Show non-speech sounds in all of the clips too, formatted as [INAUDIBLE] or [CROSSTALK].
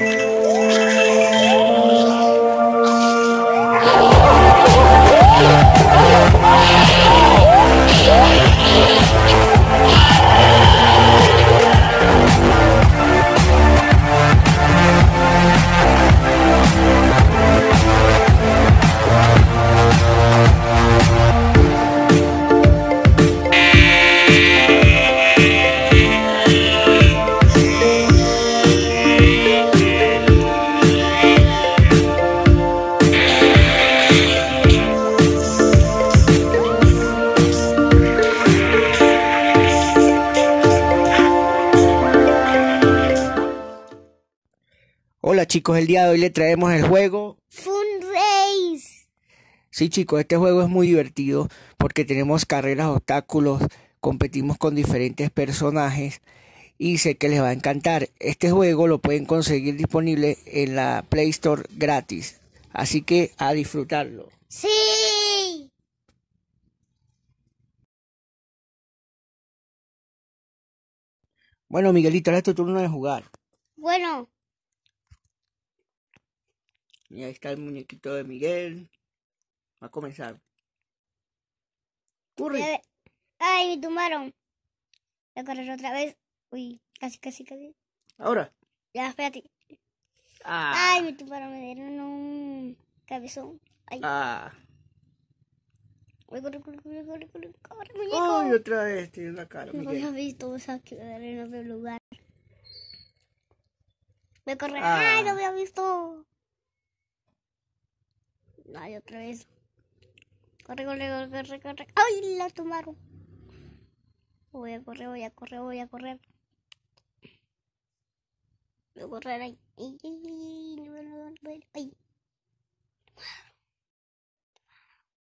you [LAUGHS] Hola chicos, el día de hoy le traemos el juego Fun Race Sí chicos, este juego es muy divertido porque tenemos carreras, obstáculos, competimos con diferentes personajes y sé que les va a encantar. Este juego lo pueden conseguir disponible en la Play Store gratis, así que a disfrutarlo. Sí. Bueno, Miguelito, ahora es tu turno de jugar. Bueno. Y ahí está el muñequito de Miguel. Va a comenzar. ¡Corre! Ay, me tumbaron. Voy a correr otra vez. Uy, casi, casi, casi. Ahora. Ya, espérate. Ah. Ay, me tumbaron, me dieron un cabezón. Ay. Ah. Voy, corre, corre, corre, corre, corre, corre, muñeco. Ay, otra vez, tiene la cara. No había visto esa que en otro lugar. Voy a correr. Ah. Ay, no había visto. Ay, otra vez. Corre, corre, corre, corre, ¡Ay, la tomaron! Voy a correr, voy a correr, voy a correr. Voy a correr ahí. ¡Ay, ay, ay!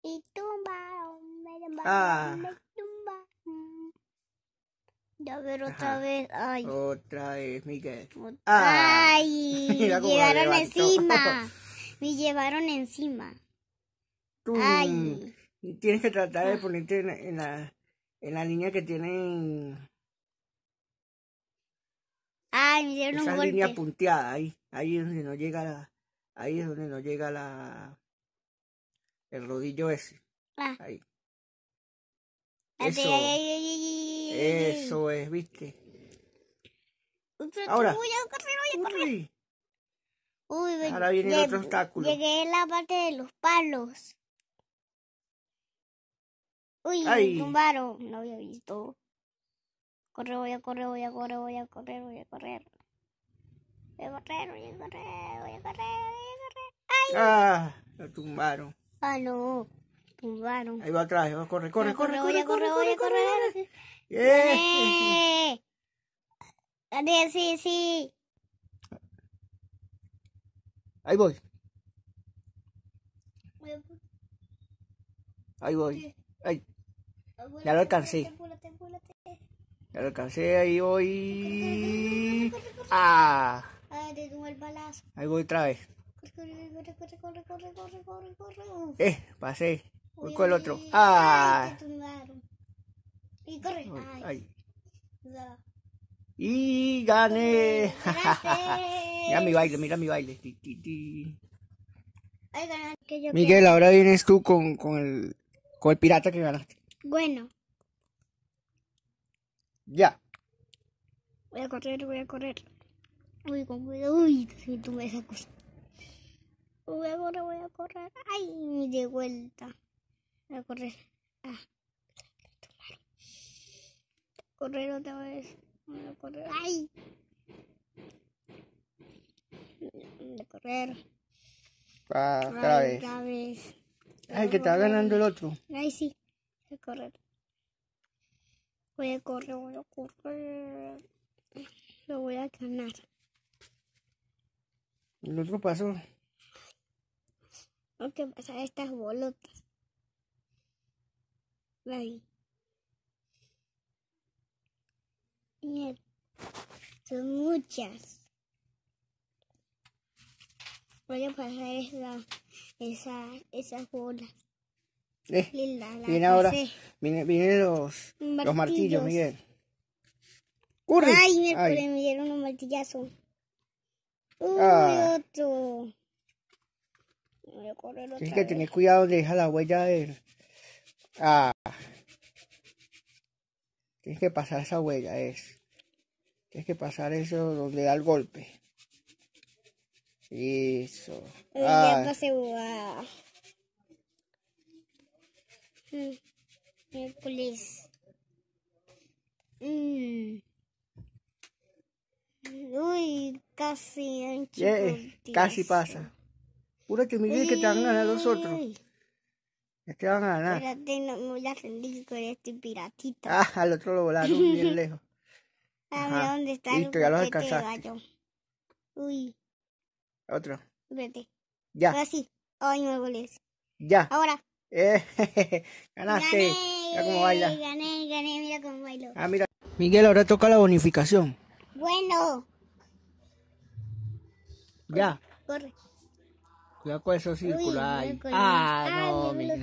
Y tumbaron, me tumbaron, ah. me tumbaron. Ya ver otra vez, ay. Otra vez, Miguel. Ah. Ay, [LAUGHS] me llegaron encima. [LAUGHS] me llevaron encima. Tú tienes que tratar de ah. ponerte en, la, en la línea que tienen. Ay, me dieron esa un golpe. línea punteada ahí, ahí es donde no llega la, ahí es donde no llega la, el rodillo ese. Ah. Ahí. Ah, eso, eso es, viste. Ahora. Voy a correr, voy a correr. Uy, Ahora viene otro obstáculo. Llegué a la parte de los palos. Uy, me tumbaron. No había visto. Corre, voy a correr, voy a correr, voy a correr, voy a correr. Voy a correr, voy a correr, voy a correr, voy a correr. ¡Ay! ¡Ah! Lo tumbaron. Ah, no. Tumbaron. Ahí va atrás, va a correr, corre, corre, corre. Voy a correr, voy a correr. ¡Eh! [LAUGHS] Sí, sí. Ahí voy. Ahí voy. Ya lo alcancé. Ya lo alcancé, ahí voy. Ah. Ahí voy otra vez. Eh, pasé. Voy con el otro. Ah. Y corre. Ahí. Y gané. [LAUGHS] mira mi baile, mira mi baile. Miguel, ahora vienes tú con, con, el, con el pirata que ganaste. Bueno. Ya. Voy a correr, voy a correr. Uy, con cuidado. Uy, si tú me sacas. Voy a correr, voy a correr. Ay, me di vuelta. Voy a correr. Ah. Correr otra vez correr. ¡Ay! De correr. Pa, otra vez. Ay, que está ganando el otro. Ay, sí. de correr. Voy a correr, voy a correr. Lo voy a ganar. El otro pasó Lo que pasa estas bolotas. Ahí. Bien. Son muchas. Voy a pasar esa, esa, esas bolas. Eh, la, la ahora, vienen los, martillos. los martillos, Miguel. ¡Corre! Ay, me, me dieron un martillazo. Uy, ah. otro. Tienes que tener cuidado, dejar la huella de, Ah. Tienes que pasar esa huella, es. Tienes que pasar eso donde da el golpe. Eso. Ya ah. pasé. Mm. mm. Uy, casi. Yeah, casi pasa. Púrate, Miguel, que te van a ganar los otros. Este van a ganar. Pero me voy a rendir con este piratito. Ah, al otro lo volaron bien [LAUGHS] lejos. Ah, a ver dónde está Listo, ya los alcanzaste. Uy. Otro. Vete. Ya. Ahora sí. Ay, me volé. Ya. Ahora. Eh, [LAUGHS] ganaste. Gané, mira cómo baila. Gané, gané, mira cómo bailo. Ah, mira. Miguel, ahora toca la bonificación. Bueno. Ya. Corre. Cuidado con esos círculos. Ah, ay. Ah, no, mira.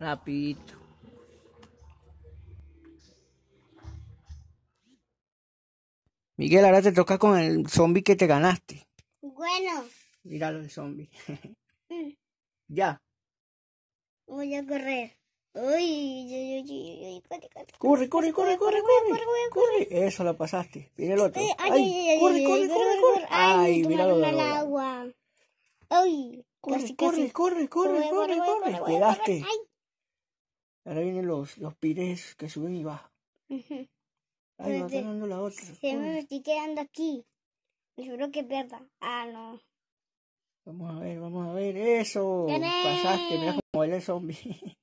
Rapidito. Miguel, ahora te toca con el zombie que te ganaste. Bueno. Míralo el zombie. Mm. [LAUGHS] Ya. Voy a correr. Uy, uy, uy, corre, corre, corre, corre, corre, corre, corre, Eso la pasaste. Mira el otro. Ay, corre, corre, corre, corre. Ay, Mira el agua. ¡Ay! Corre, corre, corre, corre, corre, corre, Quedaste. Ahora vienen los, los pires que suben y bajan. Ay, va la otra. Se me estoy quedando aquí. Espero que pierda. Ah, no. Vamos a ver, vamos a ver. Eso. Pasaste, mira cómo el zombie. [LAUGHS]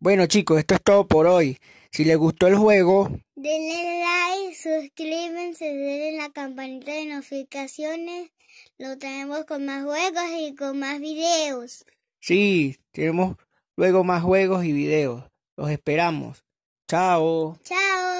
Bueno chicos, esto es todo por hoy. Si les gustó el juego, Denle like, suscríbanse, denle la campanita de notificaciones. Lo tenemos con más juegos y con más videos. Sí, tenemos luego más juegos y videos. Los esperamos. Chao. Chao.